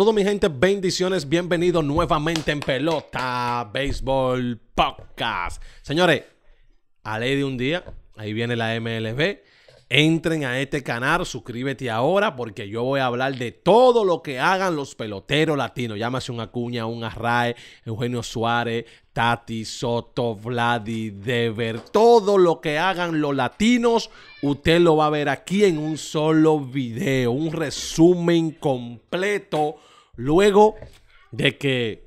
Saludos mi gente, bendiciones, bienvenidos nuevamente en Pelota Béisbol Podcast. Señores, a ley de un día, ahí viene la MLB. Entren a este canal, suscríbete ahora porque yo voy a hablar de todo lo que hagan los peloteros latinos. Llámase un Acuña, un Arrae, Eugenio Suárez, Tati, Soto, Vladi, Dever. Todo lo que hagan los latinos, usted lo va a ver aquí en un solo video. Un resumen completo luego de que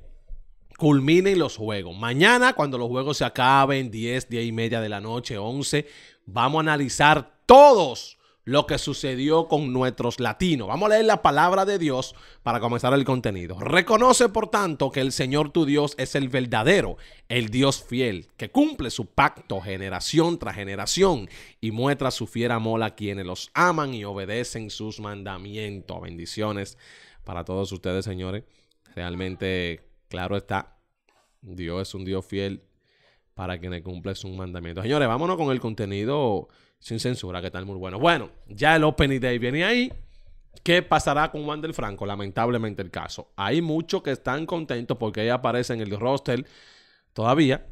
culminen los juegos. Mañana, cuando los juegos se acaben, 10, 10 y media de la noche, 11, vamos a analizar todos lo que sucedió con nuestros latinos. Vamos a leer la palabra de Dios para comenzar el contenido. Reconoce, por tanto, que el Señor tu Dios es el verdadero, el Dios fiel, que cumple su pacto generación tras generación y muestra su fiera mola a quienes los aman y obedecen sus mandamientos. Bendiciones para todos ustedes, señores. Realmente, claro está, Dios es un Dios fiel para quienes cumplen sus mandamientos. Señores, vámonos con el contenido sin censura, que está muy bueno. Bueno, ya el Open Day viene ahí. ¿Qué pasará con Del Franco? Lamentablemente el caso. Hay muchos que están contentos porque ya aparece en el roster todavía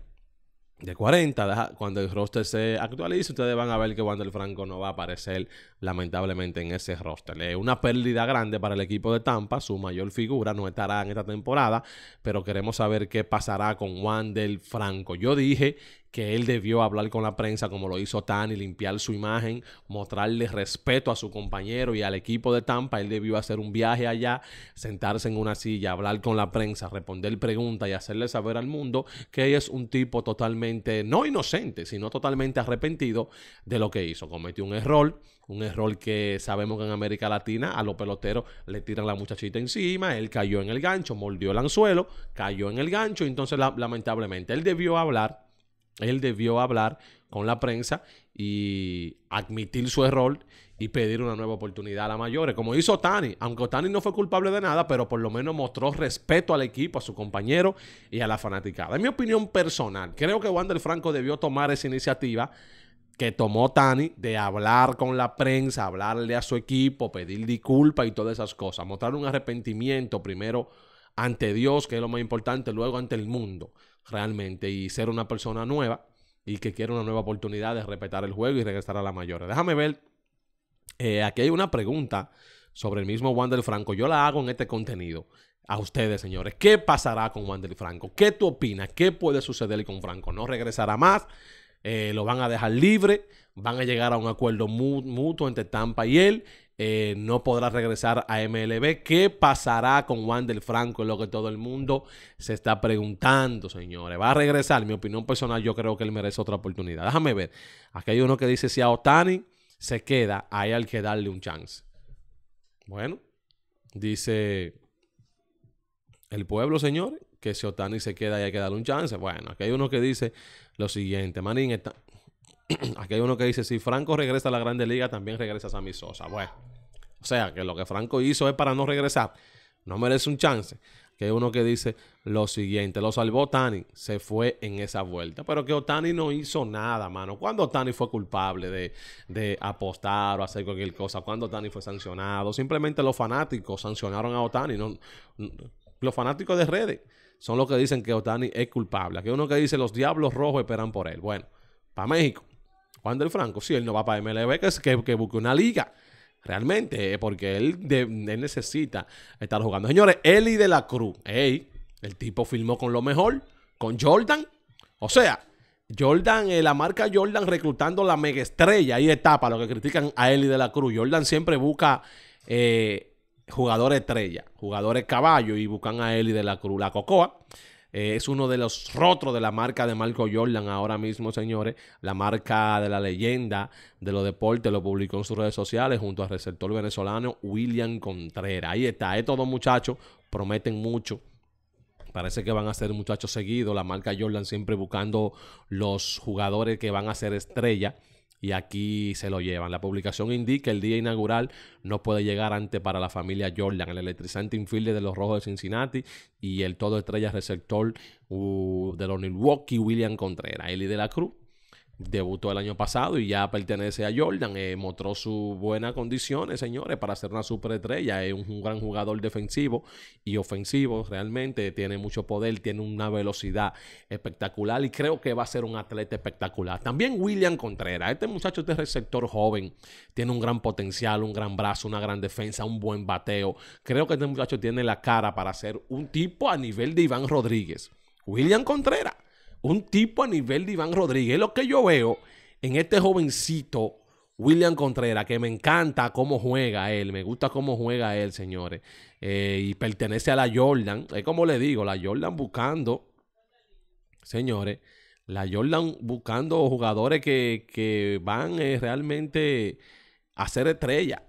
de 40. cuando el roster se actualice, ustedes van a ver que Wander Franco no va a aparecer lamentablemente en ese roster. Es una pérdida grande para el equipo de Tampa. Su mayor figura no estará en esta temporada, pero queremos saber qué pasará con Wandel Franco. Yo dije que él debió hablar con la prensa como lo hizo Tani, limpiar su imagen, mostrarle respeto a su compañero y al equipo de Tampa. Él debió hacer un viaje allá, sentarse en una silla, hablar con la prensa, responder preguntas y hacerle saber al mundo que es un tipo totalmente, no inocente, sino totalmente arrepentido de lo que hizo. Cometió un error, un error que sabemos que en América Latina a los peloteros le tiran la muchachita encima, él cayó en el gancho, mordió el anzuelo, cayó en el gancho, entonces lamentablemente él debió hablar él debió hablar con la prensa y admitir su error y pedir una nueva oportunidad a la mayores, como hizo Tani, Aunque Tani no fue culpable de nada, pero por lo menos mostró respeto al equipo, a su compañero y a la fanaticada. En mi opinión personal, creo que Wander Franco debió tomar esa iniciativa que tomó Tani de hablar con la prensa, hablarle a su equipo, pedir disculpas y todas esas cosas, mostrar un arrepentimiento primero ante Dios, que es lo más importante, luego ante el mundo, realmente, y ser una persona nueva y que quiere una nueva oportunidad de respetar el juego y regresar a la mayor. Déjame ver, eh, aquí hay una pregunta sobre el mismo Wander Franco. Yo la hago en este contenido a ustedes, señores. ¿Qué pasará con Wander Franco? ¿Qué tú opinas? ¿Qué puede suceder con Franco? ¿No regresará más? Eh, ¿Lo van a dejar libre? ¿Van a llegar a un acuerdo mutuo entre Tampa y él? Eh, no podrá regresar a MLB. ¿Qué pasará con Juan del Franco? Es lo que todo el mundo se está preguntando, señores. ¿Va a regresar? Mi opinión personal, yo creo que él merece otra oportunidad. Déjame ver. Aquí hay uno que dice, si a Otani se queda, hay al que darle un chance. Bueno, dice el pueblo, señores, que si Otani se queda, hay que darle un chance. Bueno, aquí hay uno que dice lo siguiente. manín, está, Aquí hay uno que dice, si Franco regresa a la Grande Liga, también regresa Sammy Sosa. Bueno, o sea, que lo que Franco hizo es para no regresar. No merece un chance. Que hay uno que dice lo siguiente, lo salvó Tani, se fue en esa vuelta, pero que Otani no hizo nada, mano. ¿Cuándo Otani fue culpable de, apostar o hacer cualquier cosa, ¿Cuándo Otani fue sancionado, simplemente los fanáticos sancionaron a Otani, los fanáticos de redes son los que dicen que Otani es culpable. Aquí hay uno que dice los diablos rojos esperan por él. Bueno, para México. Del Franco, si él no va para MLB, que, que, que busque una liga. Realmente, eh, porque él, necesita estar jugando. Señores, Eli de la Cruz. el tipo filmó con lo mejor, con Jordan. O sea, Jordan, eh, la marca Jordan reclutando la mega estrella. Ahí está, para lo que critican a Eli de la Cruz. Jordan siempre busca eh, jugadores estrella, jugadores caballo y buscan a Eli de la Cruz, la Cocoa. Eh, es uno de los rotos de la marca de Marco Jordan ahora mismo, señores. La marca de la leyenda de los deportes lo publicó en sus redes sociales junto al receptor venezolano William Contreras. Ahí está. Estos dos muchachos prometen mucho. Parece que van a ser muchachos seguidos. La marca Jordan siempre buscando los jugadores que van a ser estrella y aquí se lo llevan. La publicación indica que el día inaugural no puede llegar antes para la familia Jordan, el electrizante infielder de los Rojos de Cincinnati y el todo estrella receptor uh, de los Milwaukee, William Contreras. Eli de la Cruz debutó el año pasado y ya pertenece a Jordan. Eh, mostró sus buenas condiciones, eh, señores, para ser una superestrella. Es un, gran jugador defensivo y ofensivo, realmente. Tiene mucho poder, tiene una velocidad espectacular y creo que va a ser un atleta espectacular. También William Contreras. Este muchacho, de receptor joven, tiene un gran potencial, un gran brazo, una gran defensa, un buen bateo. Creo que este muchacho tiene la cara para ser un tipo a nivel de Iván Rodríguez. William Contreras un tipo a nivel de Iván Rodríguez. Lo que yo veo en este jovencito William Contreras, que me encanta cómo juega él, me gusta cómo juega él, señores. Eh, y pertenece a la Jordan. Es como le digo, la Jordan buscando, señores, la Jordan buscando jugadores que, van eh, realmente a ser estrella.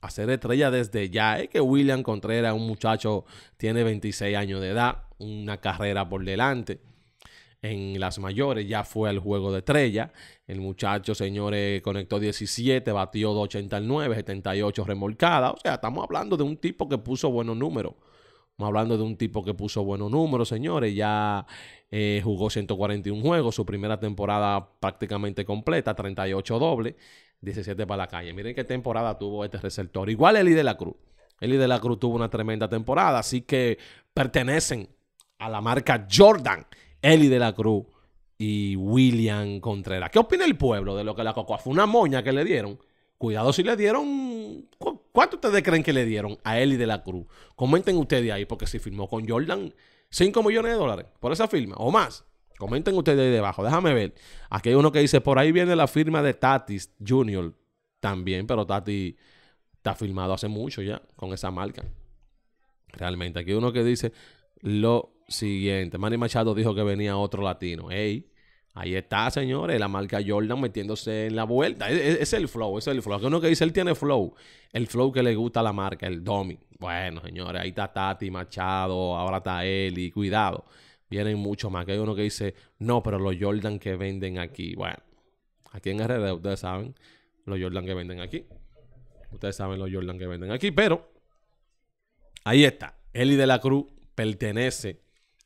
A ser estrella desde ya. Es que William Contreras, un muchacho, tiene 26 años de edad, una carrera por delante en las mayores, ya fue al juego de estrella. El muchacho, señores, conectó 17, batió 289, 78 remolcada. O sea, estamos hablando de un tipo que puso buenos números. Estamos hablando de un tipo que puso buenos números, señores. Ya eh, jugó 141 juegos, su primera temporada prácticamente completa, 38 dobles, 17 para la calle. Miren qué temporada tuvo este receptor. Igual Eli de la Cruz. Eli de la Cruz tuvo una tremenda temporada, así que pertenecen a la marca Jordan Eli de la Cruz y William Contreras. ¿Qué opina el pueblo de lo que la Cocoa fue una moña que le dieron? Cuidado si le dieron. ¿Cuánto ustedes creen que le dieron a Eli de la Cruz? Comenten ustedes ahí, porque si firmó con Jordan, 5 millones de dólares por esa firma o más. Comenten ustedes ahí debajo, déjame ver. Aquí hay uno que dice, por ahí viene la firma de Tatis Jr. también, pero Tati está firmado hace mucho ya con esa marca. Realmente, aquí hay uno que dice, lo, siguiente. Manny Machado dijo que venía otro latino. Ey, ahí está, señores, la marca Jordan metiéndose en la vuelta. E, e, es, el flow, es el flow. Aquí uno que dice, él tiene flow. El flow que le gusta a la marca, el domi. Bueno, señores, ahí está Tati Machado, ahora está Eli, cuidado. Vienen mucho más. Que hay uno que dice, no, pero los Jordan que venden aquí. Bueno, aquí en RD, ustedes saben los Jordan que venden aquí. Ustedes saben los Jordan que venden aquí, pero ahí está. Eli de la Cruz pertenece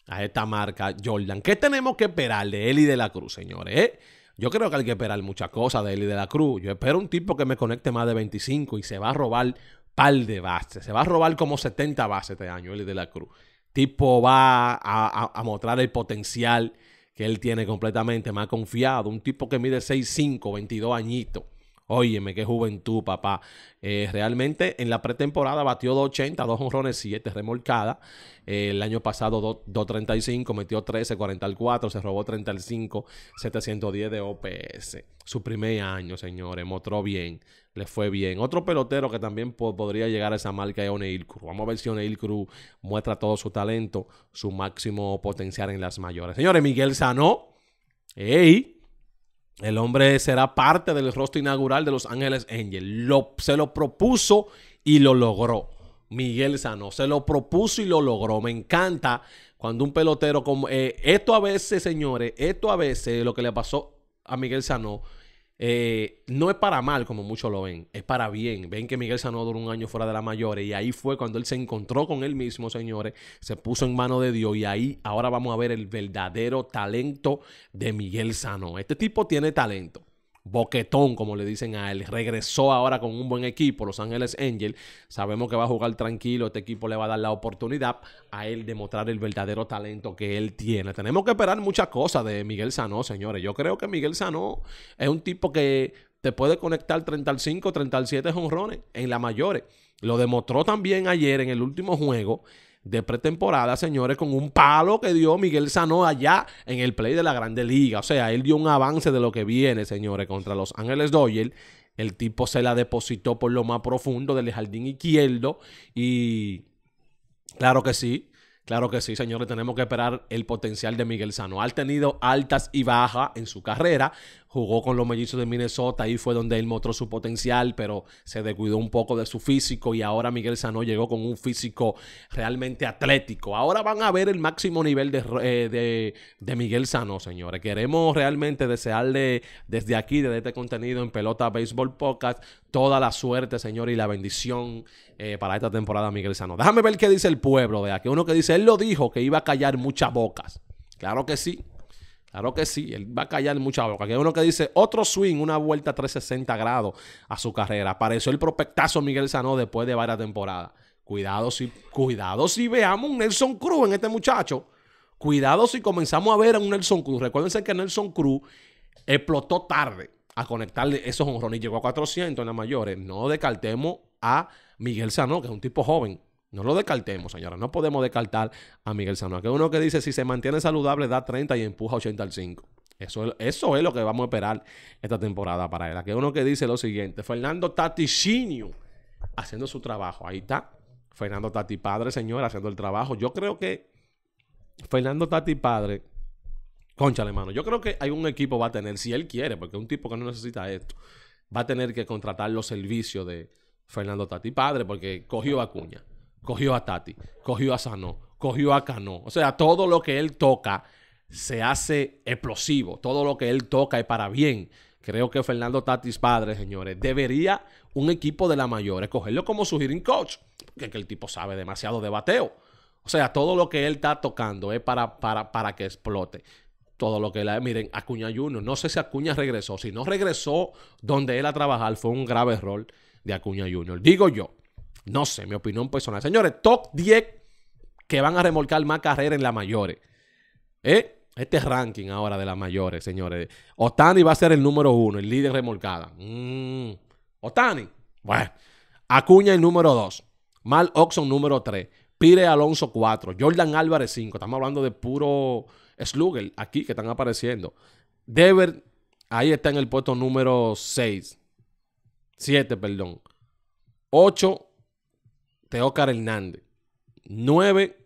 a esta marca Jordan. ¿Qué tenemos que esperar de él y de la Cruz, señores? Eh? Yo creo que hay que esperar muchas cosas de él y de la Cruz. Yo espero un tipo que me conecte más de 25 y se va a robar pal de bases. Se va a robar como 70 bases este año Eli y de la Cruz. Tipo va a, a, mostrar el potencial que él tiene completamente más confiado. Un tipo que mide 6'5, 22 añitos Óyeme, qué juventud, papá. Eh, realmente en la pretemporada batió 280, dos honrones, siete remolcadas. Eh, el año pasado 235, metió 13, 44, se robó 35, 710 de OPS. Su primer año, señores, mostró bien, le fue bien. Otro pelotero que también podría llegar a esa marca es O'Neill Cruz. Vamos a ver si O'Neill Cruz muestra todo su talento, su máximo potencial en las mayores. Señores, Miguel Sanó. ¡Ey! El hombre será parte del rostro inaugural de Los Ángeles Angels. Lo, se lo propuso y lo logró. Miguel Sano se lo propuso y lo logró. Me encanta cuando un pelotero como... Eh, esto a veces, señores, esto a veces lo que le pasó a Miguel Sano eh, no es para mal, como muchos lo ven, es para bien. Ven que Miguel Sanó duró un año fuera de la mayores y ahí fue cuando él se encontró con él mismo, señores, se puso en mano de Dios y ahí ahora vamos a ver el verdadero talento de Miguel Sanó. Este tipo tiene talento. Boquetón, como le dicen a él, regresó ahora con un buen equipo, Los Ángeles Angel. Sabemos que va a jugar tranquilo, este equipo le va a dar la oportunidad a él de mostrar el verdadero talento que él tiene. Tenemos que esperar muchas cosas de Miguel Sano, señores. Yo creo que Miguel Sano es un tipo que te puede conectar 35, 37 jonrones en la mayores. Lo demostró también ayer en el último juego de pretemporada, señores, con un palo que dio Miguel Sano allá en el play de la Grande Liga. O sea, él dio un avance de lo que viene, señores, contra los Ángeles Doyle. El tipo se la depositó por lo más profundo del jardín izquierdo y claro que sí, Claro que sí, señores, tenemos que esperar el potencial de Miguel Sano. Ha tenido altas y bajas en su carrera, jugó con los mellizos de Minnesota, ahí fue donde él mostró su potencial, pero se descuidó un poco de su físico y ahora Miguel Sano llegó con un físico realmente atlético. Ahora van a ver el máximo nivel de, eh, Miguel Sano, señores. Queremos realmente desearle desde aquí, desde este contenido en Pelota Baseball Podcast, toda la suerte, señor, y la bendición eh, para esta temporada, Miguel Sano. Déjame ver qué dice el pueblo de aquí. Uno que dice, él lo dijo, que iba a callar muchas bocas. Claro que sí. Claro que sí, él va a callar mucha boca. Que hay uno que dice, otro swing, una vuelta a 360 grados a su carrera. Apareció el prospectazo Miguel Sanó después de varias temporadas. Cuidado si, cuidado si veamos un Nelson Cruz en este muchacho. Cuidado si comenzamos a ver a un Nelson Cruz. Recuérdense que Nelson Cruz explotó tarde a conectarle esos honrones. Llegó a 400 en las mayores. No descartemos a Miguel Sanó, que es un tipo joven. No lo descartemos, señora. No podemos descartar a Miguel Sano Que uno que dice, si se mantiene saludable, da 30 y empuja 85. Eso, eso es lo que vamos a esperar esta temporada para él. Aquí uno que dice lo siguiente. Fernando Taticinio haciendo su trabajo. Ahí está. Fernando Tati Padre, señor, haciendo el trabajo. Yo creo que Fernando Tati Padre... concha, hermano. Yo creo que hay un equipo va a tener, si él quiere, porque es un tipo que no necesita esto, va a tener que contratar los servicios de Fernando Tati Padre porque cogió vacuña cogió a Tati, cogió a Sano, cogió a Cano. O sea, todo lo que él toca se hace explosivo. Todo lo que él toca es para bien. Creo que Fernando Tatis padre, señores, debería un equipo de la mayor escogerlo como su hearing coach, porque el tipo sabe demasiado de bateo. O sea, todo lo que él está tocando es para, para, que explote. Todo lo que él... Miren, Acuña Junior, no sé si Acuña regresó. Si no regresó donde él a trabajar, fue un grave error de Acuña Junior. Digo yo, no sé, mi opinión personal. Señores, top 10 que van a remolcar más carreras en las mayores. ¿Eh? Este ranking ahora de las mayores, señores. Otani va a ser el número uno, el líder remolcada. Mm. Otani. Bueno. Acuña el número dos. Mal Oxon número tres. Pire Alonso cuatro. Jordan Álvarez cinco. Estamos hablando de puro slugger aquí que están apareciendo. Dever, ahí está en el puesto número seis. Siete, perdón. Ocho. Teócar Hernández. 9,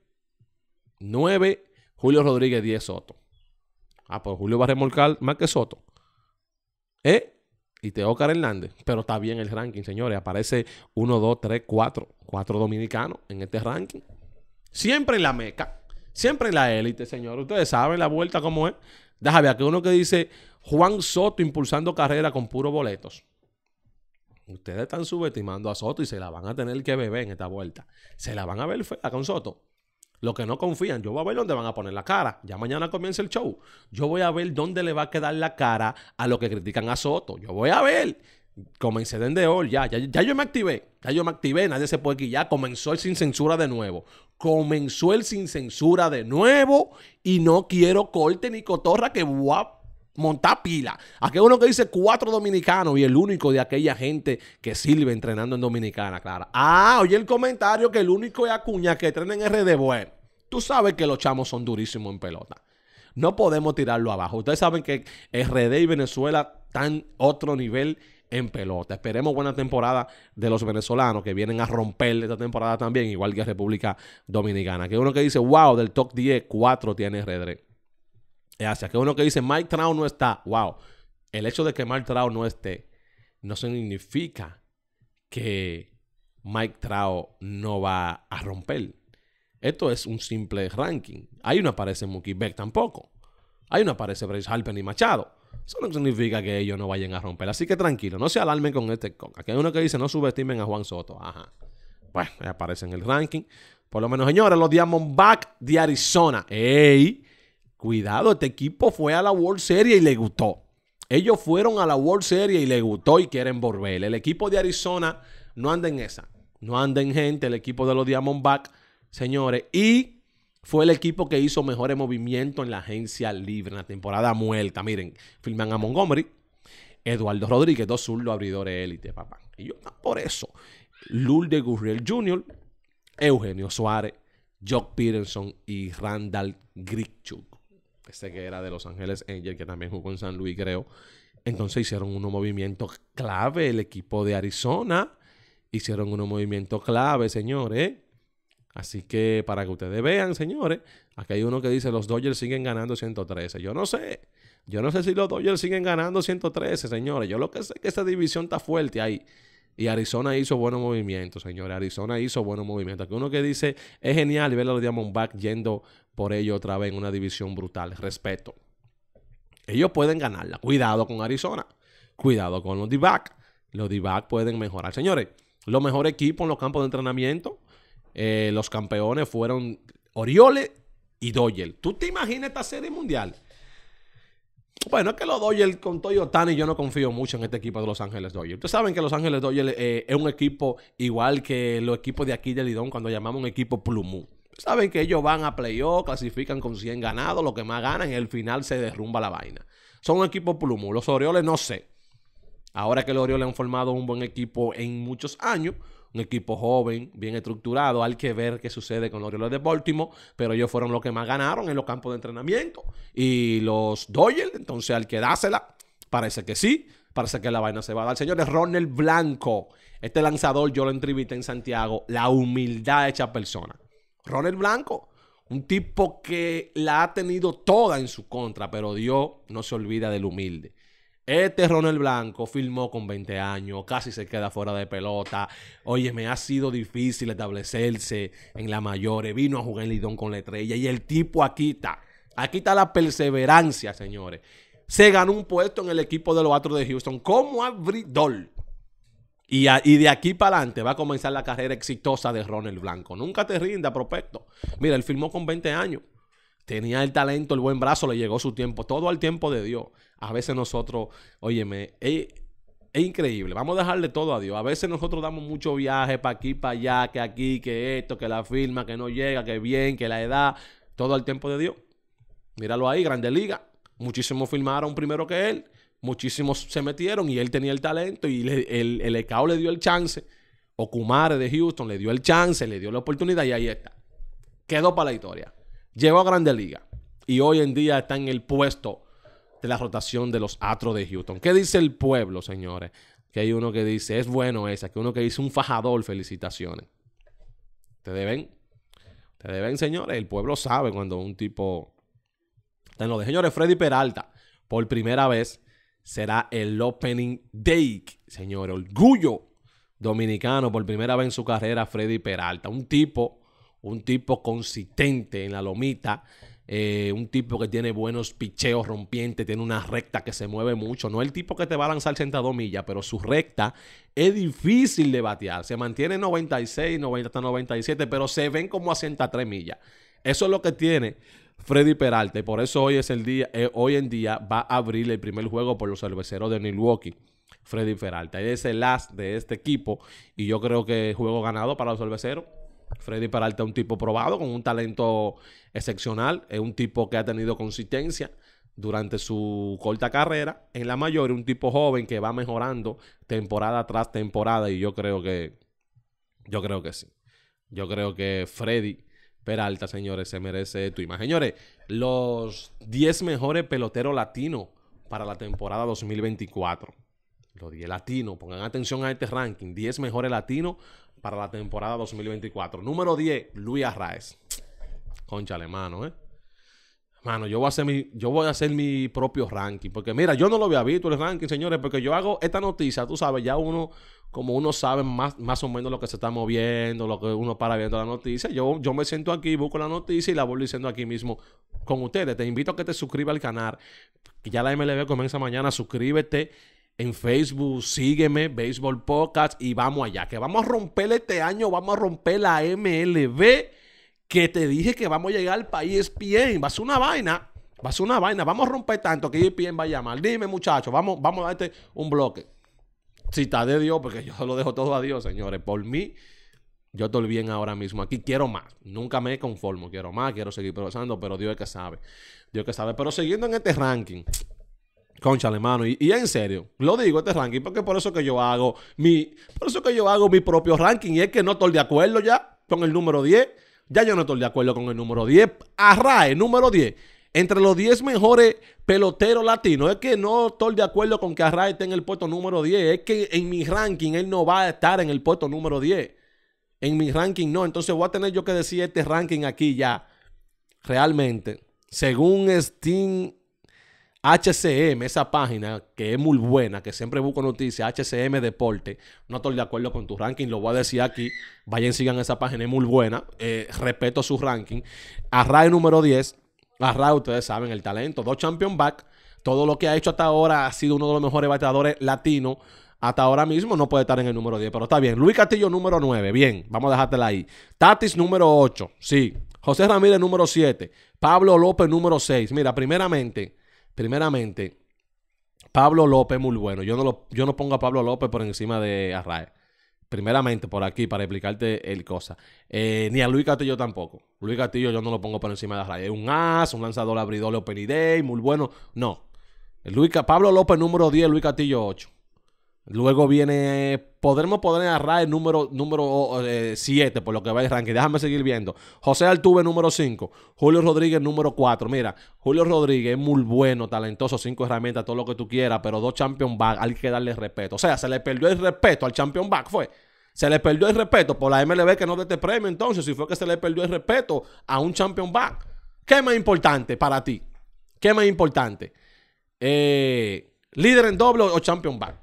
9, Julio Rodríguez, 10 Soto. Ah, pues Julio va a remolcar más que Soto. ¿Eh? Y Teócar Hernández. Pero está bien el ranking, señores. Aparece 1, 2, 3, 4. 4 dominicanos en este ranking. Siempre en la meca. Siempre en la élite, señores. Ustedes saben la vuelta cómo es. Déjame ver, que uno que dice Juan Soto impulsando carrera con puros boletos. Ustedes están subestimando a Soto y se la van a tener que beber en esta vuelta. Se la van a ver con Soto. Los que no confían, yo voy a ver dónde van a poner la cara. Ya mañana comienza el show. Yo voy a ver dónde le va a quedar la cara a los que critican a Soto. Yo voy a ver. Comencé de hoy, ya, ya, ya yo me activé, ya yo me activé, nadie se puede ya comenzó el sin censura de nuevo, comenzó el sin censura de nuevo y no quiero corte ni cotorra que guapo montar pila. Aquí uno que dice cuatro dominicanos y el único de aquella gente que sirve entrenando en Dominicana, claro. Ah, oye el comentario que el único es Acuña que entrena en RD. Bueno, tú sabes que los chamos son durísimos en pelota. No podemos tirarlo abajo. Ustedes saben que RD y Venezuela están otro nivel en pelota. Esperemos buena temporada de los venezolanos que vienen a romper esta temporada también, igual que República Dominicana. Que uno que dice, wow, del top 10, cuatro tiene RD. Es que uno que dice, Mike Trout no está. Wow. El hecho de que Mike Trout no esté no significa que Mike Trao no va a romper. Esto es un simple ranking. Ahí no aparece Mookie Beck tampoco. Ahí no aparece Bryce Harper ni Machado. Eso no significa que ellos no vayan a romper. Así que tranquilo, no se alarmen con este con. Aquí hay uno que dice, no subestimen a Juan Soto. Ajá. Bueno, pues, aparece en el ranking. Por lo menos, señores, los Diamondback de Arizona. ¡Ey! Cuidado, este equipo fue a la World Series y le gustó. Ellos fueron a la World Series y le gustó y quieren volver. El equipo de Arizona no anda en esa. No anda en gente, el equipo de los Diamondbacks, señores. Y fue el equipo que hizo mejores movimientos en la agencia libre, en la temporada muerta. Miren, firman a Montgomery, Eduardo Rodríguez, dos zurdos abridores élite, papá. Y yo, ah, por eso, Lourdes Gurriel Jr., Eugenio Suárez, Jock Peterson y Randall Grichuk este que era de Los Ángeles Angels, que también jugó en San Luis, creo. Entonces hicieron unos movimientos clave el equipo de Arizona. Hicieron unos movimientos clave, señores. Así que para que ustedes vean, señores, aquí hay uno que dice los Dodgers siguen ganando 113. Yo no sé. Yo no sé si los Dodgers siguen ganando 113, señores. Yo lo que sé es que esta división está fuerte ahí. Y Arizona hizo buenos movimientos, señores. Arizona hizo buenos movimientos. Que uno que dice, es genial ver a los Diamondbacks yendo por ello otra vez en una división brutal. Respeto. Ellos pueden ganarla. Cuidado con Arizona. Cuidado con los d Los d pueden mejorar. Señores, los mejores equipos en los campos de entrenamiento, eh, los campeones fueron Orioles y Doyle. ¿Tú te imaginas esta serie mundial? Bueno, es que los Dodgers con Toyotani Tani yo no confío mucho en este equipo de Los Ángeles Dodgers. Ustedes saben que Los Ángeles Dodgers eh, es un equipo igual que los equipos de aquí de Lidón cuando llamamos un equipo plumú. Saben que ellos van a playoff, clasifican con 100 ganados, lo que más ganan y el final se derrumba la vaina. Son un equipo plumú. Los Orioles no sé. Ahora que los Orioles han formado un buen equipo en muchos años, un equipo joven, bien estructurado. Hay que ver qué sucede con los Orioles de Baltimore, pero ellos fueron los que más ganaron en los campos de entrenamiento. Y los Doyle, entonces al que dársela, parece que sí, parece que la vaina se va a dar. Señores, Ronald Blanco, este lanzador yo lo entrevisté en Santiago, la humildad de hecha persona. Ronald Blanco, un tipo que la ha tenido toda en su contra, pero Dios no se olvida del humilde. Este Ronald Blanco firmó con 20 años, casi se queda fuera de pelota. Oye, me ha sido difícil establecerse en la mayores. Vino a jugar en Lidón con la estrella y el tipo aquí está. Aquí está la perseverancia, señores. Se ganó un puesto en el equipo de los Astros de Houston como abridor. Y, y, de aquí para adelante va a comenzar la carrera exitosa de Ronald Blanco. Nunca te rinda, prospecto. Mira, él firmó con 20 años. Tenía el talento, el buen brazo, le llegó su tiempo, todo al tiempo de Dios. A veces nosotros, óyeme, es, increíble. Vamos a dejarle todo a Dios. A veces nosotros damos mucho viaje para aquí, para allá, que aquí, que esto, que la firma, que no llega, que bien, que la edad. Todo al tiempo de Dios. Míralo ahí, Grande Liga. Muchísimos firmaron primero que él. Muchísimos se metieron y él tenía el talento y el, el ECAO le dio el chance. O Kumare de Houston le dio el chance, le dio la oportunidad y ahí está. Quedó para la historia. Llegó a Grande Liga y hoy en día está en el puesto de la rotación de los atros de Houston. ¿Qué dice el pueblo, señores? Que hay uno que dice, es bueno esa, que uno que dice un fajador, felicitaciones. Te deben, te deben, señores. El pueblo sabe cuando un tipo está en lo de señores. Freddy Peralta, por primera vez, será el opening day, señores. Orgullo dominicano, por primera vez en su carrera, Freddy Peralta. Un tipo, un tipo consistente en la lomita eh, un tipo que tiene buenos picheos rompientes, tiene una recta que se mueve mucho. No es el tipo que te va a lanzar 62 millas, pero su recta es difícil de batear. Se mantiene 96, 90 hasta 97, pero se ven como a 103 millas. Eso es lo que tiene Freddy Peralta. Y por eso hoy es el día, eh, hoy en día va a abrir el primer juego por los cerveceros de Milwaukee. Freddy Peralta. Es el last de este equipo. Y yo creo que juego ganado para los cerveceros. Freddy Peralta es un tipo probado, con un talento excepcional, es un tipo que ha tenido consistencia durante su corta carrera. En la mayor, un tipo joven que va mejorando temporada tras temporada y yo creo que, yo creo que sí. Yo creo que Freddy Peralta, señores, se merece tu imagen. Señores, los 10 mejores peloteros latinos para la temporada 2024. Los 10 latinos, pongan atención a este ranking. 10 mejores latinos para la temporada 2024. Número 10, Luis Arraez. Concha, mano, ¿eh? Mano, yo voy, a hacer mi, yo voy a hacer mi propio ranking. Porque mira, yo no lo había visto el ranking, señores. Porque yo hago esta noticia, tú sabes, ya uno, como uno sabe más, más o menos lo que se está moviendo, lo que uno para viendo la noticia. Yo, yo me siento aquí, busco la noticia y la voy diciendo aquí mismo con ustedes. Te invito a que te suscribas al canal. Que ya la MLB comienza mañana. Suscríbete en Facebook, sígueme, Baseball Podcast y vamos allá, que vamos a romper este año, vamos a romper la MLB, que te dije que vamos a llegar al país bien, va a ser una vaina, Vas a ser una vaina, vamos a romper tanto que ESPN va a llamar. Dime muchachos, vamos, vamos a darte un bloque. si está de Dios, porque yo lo dejo todo a Dios, señores, por mí. Yo estoy bien ahora mismo. Aquí quiero más. Nunca me conformo. Quiero más. Quiero seguir progresando. Pero Dios es que sabe. Dios es que sabe. Pero siguiendo en este ranking. Concha, hermano. Y, en serio, lo digo este ranking, porque por eso que yo hago mi. Por eso que yo hago mi propio ranking. Y es que no estoy de acuerdo ya con el número 10. Ya yo no estoy de acuerdo con el número 10. Arrae, número 10. Entre los 10 mejores peloteros latinos. Es que no estoy de acuerdo con que Arrae esté en el puesto número 10. Es que en mi ranking él no va a estar en el puesto número 10. En mi ranking no. Entonces voy a tener yo que decir este ranking aquí ya. Realmente. Según Steam HCM, esa página que es muy buena, que siempre busco noticias, HCM Deporte, no estoy de acuerdo con tu ranking, lo voy a decir aquí, vayan, sigan esa página, es muy buena, eh, respeto su ranking. Array número 10, Array, ustedes saben, el talento, dos champion back, todo lo que ha hecho hasta ahora ha sido uno de los mejores bateadores latinos. Hasta ahora mismo no puede estar en el número 10, pero está bien. Luis Castillo número 9, bien, vamos a dejártela ahí. Tatis número 8, sí. José Ramírez número 7, Pablo López número 6. Mira, primeramente, Primeramente, Pablo López muy bueno. Yo no, lo, yo no pongo a Pablo López por encima de Arrae. Primeramente, por aquí, para explicarte el cosa. Eh, ni a Luis Castillo tampoco. Luis Castillo yo no lo pongo por encima de Arraez Es un as, un lanzador abridor de Open Day, muy bueno. No. Luis, Pablo López número 10, Luis Castillo 8. Luego viene. Podremos poder agarrar el número 7, número, 7, eh, por lo que va el ranking. Déjame seguir viendo. José Altuve, número 5. Julio Rodríguez, número 4. Mira, Julio Rodríguez es muy bueno, talentoso, cinco herramientas, todo lo que tú quieras, pero dos champion back, hay que darle respeto. O sea, se le perdió el respeto al champion back, fue. Se le perdió el respeto por la MLB que no de este premio, entonces, si fue que se le perdió el respeto a un champion back. ¿Qué más importante para ti? ¿Qué más importante? Eh, ¿Líder en doble o champion back?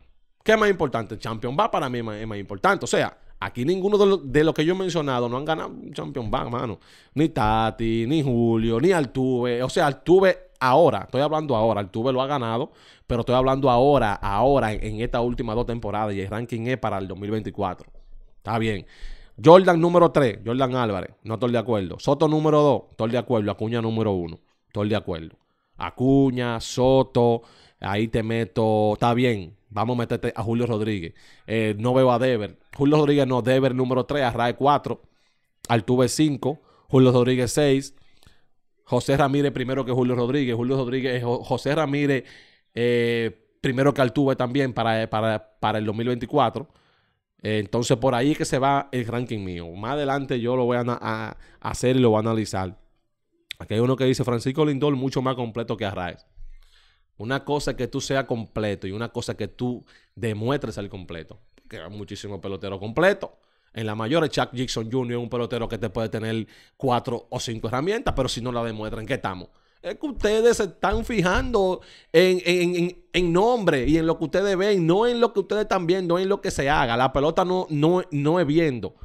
¿Qué es más importante? Champion va para mí es más, importante. O sea, aquí ninguno de los que yo he mencionado no han ganado Champion va, mano. Ni Tati, ni Julio, ni Altuve. O sea, Altuve ahora, estoy hablando ahora, Altuve lo ha ganado, pero estoy hablando ahora, ahora, en, en estas últimas dos temporadas y el ranking es para el 2024. Está bien. Jordan número 3, Jordan Álvarez, no estoy de acuerdo. Soto número 2, estoy de acuerdo. Acuña número 1, estoy de acuerdo. Acuña, Soto, Ahí te meto, está bien, vamos a meterte a Julio Rodríguez. Eh, no veo a Dever. Julio Rodríguez no, Dever número 3, Arraez 4, Altuve 5, Julio Rodríguez 6, José Ramírez primero que Julio Rodríguez, Julio Rodríguez, José Ramírez eh, primero que Altuve también para, para, el 2024. Eh, entonces por ahí es que se va el ranking mío. Más adelante yo lo voy a, hacer y lo voy a analizar. Aquí hay uno que dice Francisco Lindol, mucho más completo que Arraez. Una cosa que tú seas completo y una cosa que tú demuestres al completo. Que hay muchísimos peloteros completos. En la mayor, Chuck Jackson Jr. es un pelotero que te puede tener cuatro o cinco herramientas, pero si no la demuestran, ¿qué estamos? Es que ustedes se están fijando en, en, en, en, nombre y en lo que ustedes ven, no en lo que ustedes están viendo, no en lo que se haga. La pelota no, no, no es viendo.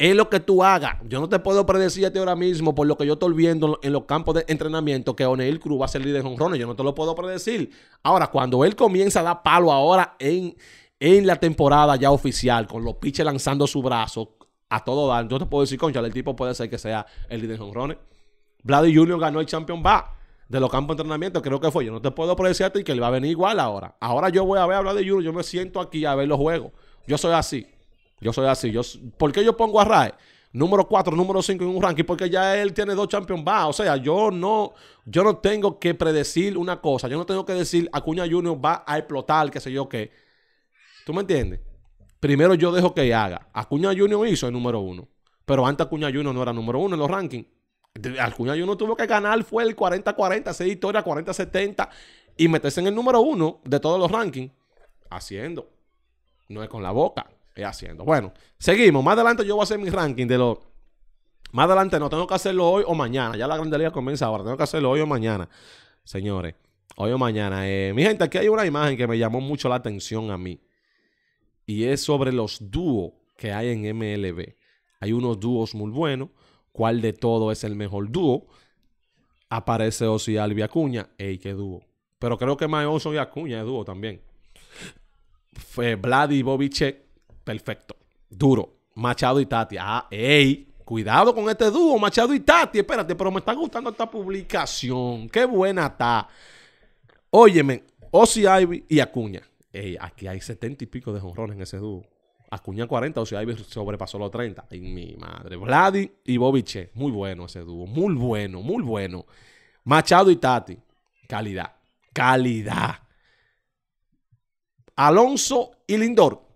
Es lo que tú hagas. Yo no te puedo predecir a ti ahora mismo, por lo que yo estoy viendo en los campos de entrenamiento, que O'Neill Cruz va a ser líder de honrones. Yo no te lo puedo predecir. Ahora, cuando él comienza a dar palo ahora en, en la temporada ya oficial, con los piches lanzando su brazo a todo dar, yo te puedo decir, concha, el tipo puede ser que sea el líder en honrones. Vladi Junior ganó el Champion va de los campos de entrenamiento, creo que fue. Yo no te puedo predecir a ti que él va a venir igual ahora. Ahora yo voy a ver a Vladi Junior, yo me siento aquí a ver los juegos. Yo soy así. Yo soy así. Yo, ¿Por qué yo pongo a Rae? Número 4, número 5 en un ranking, porque ya él tiene dos Champions va. O sea, yo no, yo no tengo que predecir una cosa. Yo no tengo que decir Acuña Junior va a explotar, qué sé yo qué. ¿Tú me entiendes? Primero yo dejo que haga. Acuña Junior hizo el número uno. Pero antes Acuña Junior no era número uno en los rankings. Acuña Junior tuvo que ganar, fue el 40-40, 6 historia 40-70 y meterse en el número uno de todos los rankings. Haciendo. No es con la boca haciendo. Bueno, seguimos. Más adelante yo voy a hacer mi ranking de los. Más adelante no, tengo que hacerlo hoy o mañana. Ya la Grande Liga comienza ahora. Tengo que hacerlo hoy o mañana, señores. Hoy o mañana. Eh, mi gente, aquí hay una imagen que me llamó mucho la atención a mí. Y es sobre los dúos que hay en MLB. Hay unos dúos muy buenos. ¿Cuál de todos es el mejor dúo? Aparece Ozzy Albi Acuña. ¡Ey, qué dúo! Pero creo que Mayoso y Acuña es dúo también. Fue Vlad y Bobby Perfecto. Duro. Machado y Tati. Ah, Cuidado con este dúo, Machado y Tati. Espérate, pero me está gustando esta publicación. Qué buena está. Óyeme, Osi Ivy y Acuña. Ey, aquí hay setenta y pico de jonrones en ese dúo. Acuña 40, Ozzy Ivy sobrepasó los 30. Ay, mi madre. Vladi y Bobby Muy bueno ese dúo. Muy bueno, muy bueno. Machado y Tati. Calidad. Calidad. Alonso y Lindor.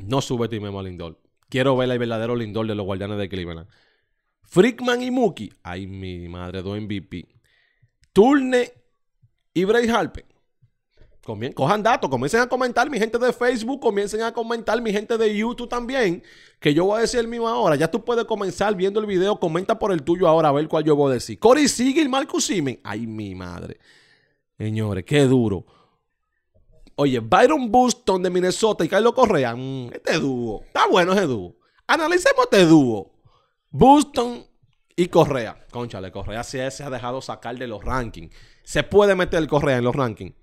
No subestimemos a Lindor. Quiero ver el verdadero Lindor de los Guardianes de Cleveland. Frickman y Mookie. Ay, mi madre, dos MVP. Turne y Bray Harper. cojan datos, comiencen a comentar mi gente de Facebook, comiencen a comentar mi gente de YouTube también, que yo voy a decir el mismo ahora. Ya tú puedes comenzar viendo el video, comenta por el tuyo ahora a ver cuál yo voy a decir. Cory sigue Marcus Simen. Ay, mi madre. Señores, qué duro. Oye, Byron Buston de Minnesota y Carlos Correa. Mm, este dúo. Está bueno ese dúo. Analicemos este dúo. Buston y Correa. Conchale, Correa sí se ha dejado sacar de los rankings. ¿Se puede meter el Correa en los rankings?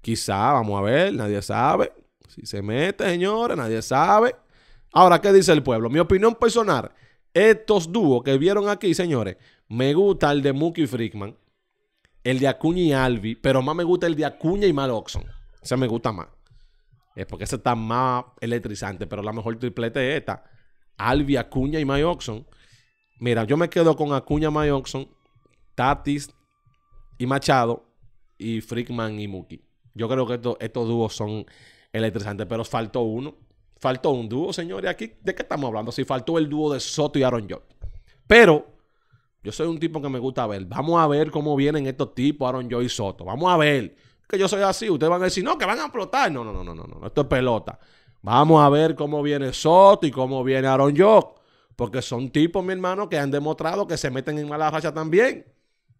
Quizá, vamos a ver, nadie sabe. Si se mete, señores, nadie sabe. Ahora, ¿qué dice el pueblo? Mi opinión personal, estos dúos que vieron aquí, señores, me gusta el de Mookie Frickman, el de Acuña y Albi, pero más me gusta el de Acuña y Maloxon ese me gusta más. Es porque ese está más electrizante, pero la mejor triplete es esta. Albi, Acuña y Mayoxon. Mira, yo me quedo con Acuña, Mayoxon. Tatis y Machado y Frickman y Muki. Yo creo que estos dúos son electrizantes, pero faltó uno. Faltó un dúo, señores. Aquí, ¿de qué estamos hablando? Si faltó el dúo de Soto y Aaron George. Pero yo soy un tipo que me gusta ver. Vamos a ver cómo vienen estos tipos, Aaron Joy y Soto. Vamos a ver que yo soy así. Ustedes van a decir, no, que van a explotar. No, no, no, no, no, no. Esto es pelota. Vamos a ver cómo viene Soto y cómo viene Aaron Jock. Porque son tipos, mi hermano, que han demostrado que se meten en mala racha también.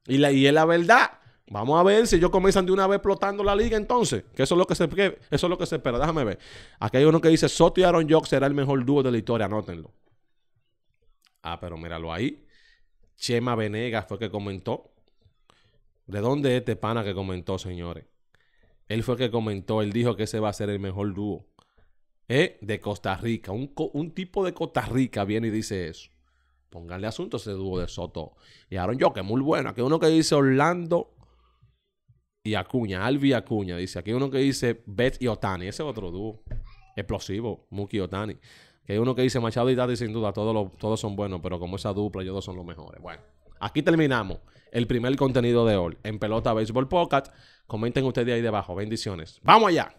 Y, es la verdad. Vamos a ver si ellos comienzan de una vez explotando la liga entonces. Que eso es lo que se, eso lo que se espera. Déjame ver. Aquí hay uno que dice, Soto y Aaron York será el mejor dúo de la historia. Anótenlo. Ah, pero míralo ahí. Chema Venegas fue que comentó. ¿De dónde este pana que comentó, señores? Él fue el que comentó, él dijo que ese va a ser el mejor dúo ¿eh? de Costa Rica. Un, tipo de Costa Rica viene y dice eso. Pónganle asunto a ese dúo de Soto y Aaron Yo, que muy bueno. Aquí uno que dice Orlando y Acuña, Alvi Acuña. Dice aquí uno que dice Beth y Otani. Ese es otro dúo explosivo, Muki y Otani. Aquí hay uno que dice Machado y Tati, sin duda, todos, todos son buenos, pero como esa dupla, ellos dos son los mejores. Bueno. Aquí terminamos el primer contenido de hoy en Pelota Béisbol Podcast. Comenten ustedes ahí debajo. Bendiciones. ¡Vamos allá!